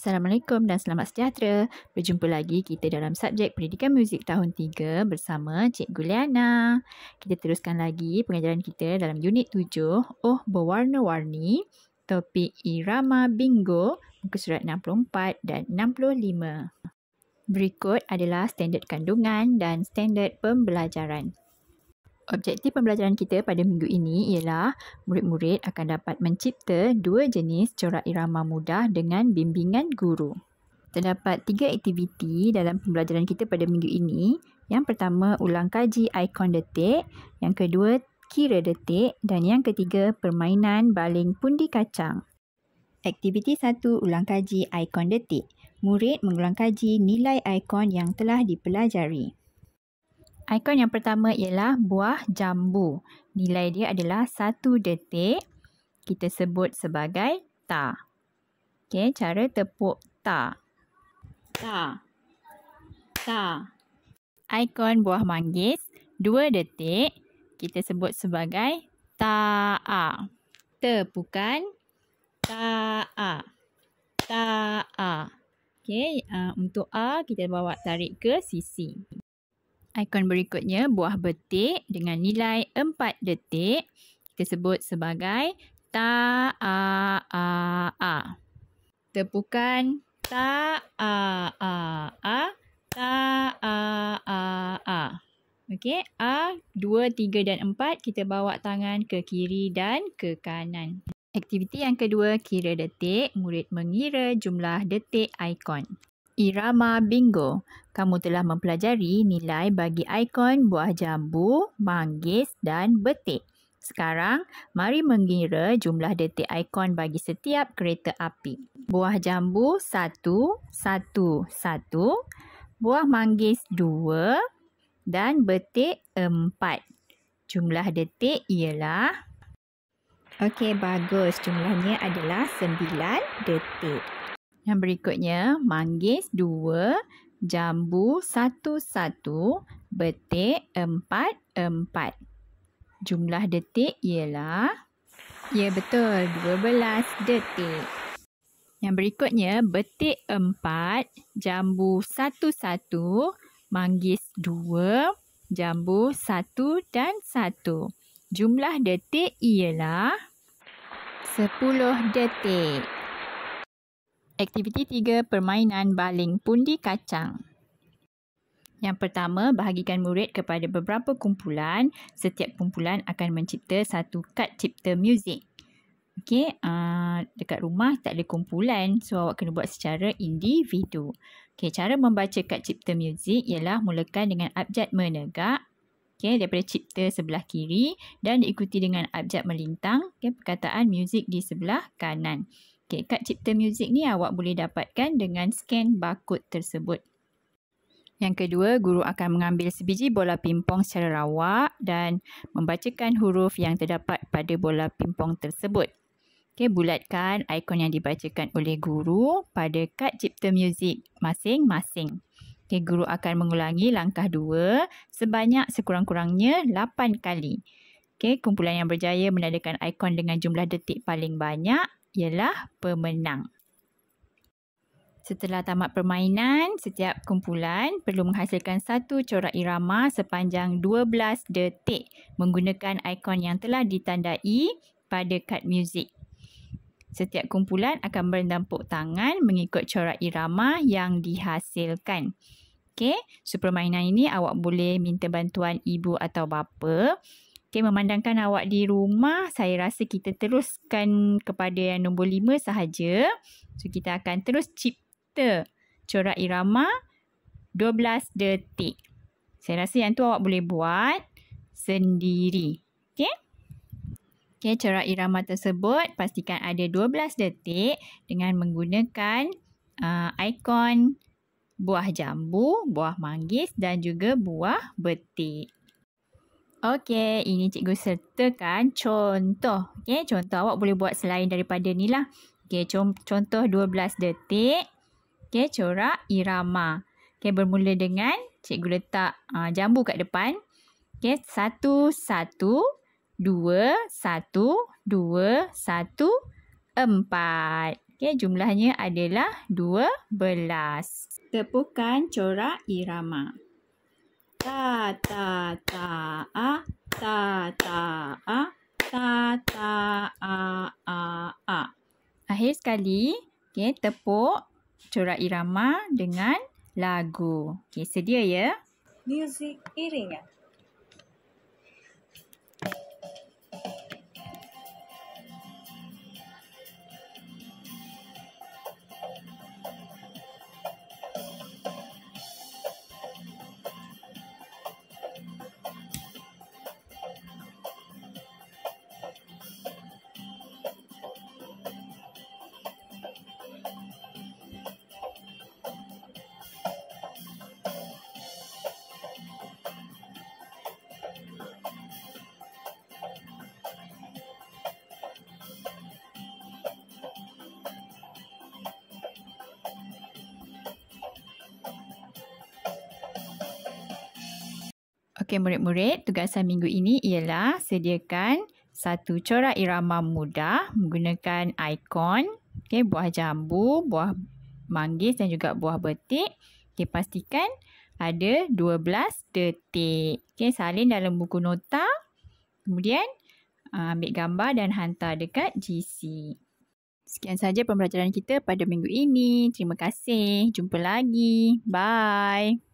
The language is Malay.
Assalamualaikum dan selamat sejahtera. Berjumpa lagi kita dalam subjek pendidikan muzik tahun 3 bersama Cik Liana. Kita teruskan lagi pengajaran kita dalam unit 7 Oh Berwarna-Warni topik Irama Bingo muka surat 64 dan 65. Berikut adalah standard kandungan dan standard pembelajaran. Objektif pembelajaran kita pada minggu ini ialah murid-murid akan dapat mencipta dua jenis corak irama mudah dengan bimbingan guru. Terdapat tiga aktiviti dalam pembelajaran kita pada minggu ini. Yang pertama, ulang kaji ikon detik. Yang kedua, kira detik. Dan yang ketiga, permainan baling pundi kacang. Aktiviti satu, ulang kaji ikon detik. Murid mengulang kaji nilai ikon yang telah dipelajari. Ikon yang pertama ialah buah jambu. Nilai dia adalah satu detik. Kita sebut sebagai ta. Okey, cara tepuk ta. Ta. Ta. Ikon buah manggis dua detik. Kita sebut sebagai ta-a. Tepukan ta-a. Ta-a. Okey, uh, untuk a kita bawa tarik ke sisi ikon berikutnya buah betik dengan nilai 4 detik. disebut sebagai ta-a-a-a. Tepukan ta-a-a-a, ta-a-a-a. Okey, A, 2, 3 dan 4 kita bawa tangan ke kiri dan ke kanan. Aktiviti yang kedua, kira detik. Murid mengira jumlah detik ikon. Irama bingo kamu telah mempelajari nilai bagi ikon buah jambu, manggis dan betik. Sekarang, mari mengira jumlah detik ikon bagi setiap kereta api. Buah jambu 1, 1, 1. Buah manggis 2 dan betik 4. Jumlah detik ialah... Okey, bagus. Jumlahnya adalah 9 detik. Yang berikutnya, manggis 2, jambu satu-satu, betik empat-empat. Jumlah detik ialah, ya betul, dua belas detik. Yang berikutnya, betik empat, jambu satu-satu, manggis dua, jambu satu dan satu. Jumlah detik ialah sepuluh detik. Aktiviti tiga Permainan Baling Pundi Kacang yang pertama, bahagikan murid kepada beberapa kumpulan. Setiap kumpulan akan mencipta satu kad cipta muzik. Okay, uh, dekat rumah tak ada kumpulan, so awak kena buat secara individu. Okay, cara membaca kad cipta muzik ialah mulakan dengan abjad menegak. Okay, daripada cipta sebelah kiri dan diikuti dengan abjad melintang. Okay, perkataan muzik di sebelah kanan. Okay, kad cipta muzik ni awak boleh dapatkan dengan scan barcode tersebut. Yang kedua, guru akan mengambil sebiji bola pimpong secara rawak dan membacakan huruf yang terdapat pada bola pimpong tersebut. Okay, bulatkan ikon yang dibacakan oleh guru pada kad cipta muzik masing-masing. Okay, guru akan mengulangi langkah dua sebanyak sekurang-kurangnya 8 kali. Okay, kumpulan yang berjaya menandakan ikon dengan jumlah detik paling banyak ialah pemenang. Setelah tamat permainan, setiap kumpulan perlu menghasilkan satu corak irama sepanjang 12 detik menggunakan ikon yang telah ditandai pada kad muzik. Setiap kumpulan akan berdampuk tangan mengikut corak irama yang dihasilkan. Okey, supermainan ini awak boleh minta bantuan ibu atau bapa Okay, memandangkan awak di rumah, saya rasa kita teruskan kepada yang nombor lima sahaja. So, kita akan terus cipta corak irama 12 detik. Saya rasa yang tu awak boleh buat sendiri. Okay? Okay, corak irama tersebut pastikan ada 12 detik dengan menggunakan uh, ikon buah jambu, buah manggis dan juga buah betik. Okay, ini cikgu sertakan contoh. Okay, contoh awak boleh buat selain daripada ni lah. Okay, contoh 12 detik. Okay, corak irama. Okay, bermula dengan cikgu letak uh, jambu kat depan. Okay, satu, satu, dua, satu, dua, satu, empat. Okay, jumlahnya adalah dua belas. Tepukan corak irama ta ta ta a ta ta a ta ta a a a. Akhir sekali, okay, tepuk corak irama dengan lagu. Okay, sedia ya. Music iringan. Ya? Okey murid-murid, tugasan minggu ini ialah sediakan satu corak irama mudah menggunakan ikon okay, buah jambu, buah manggis dan juga buah betik. Okay, pastikan ada 12 detik. Okay, salin dalam buku nota. Kemudian uh, ambil gambar dan hantar dekat GC. Sekian saja pembelajaran kita pada minggu ini. Terima kasih. Jumpa lagi. Bye.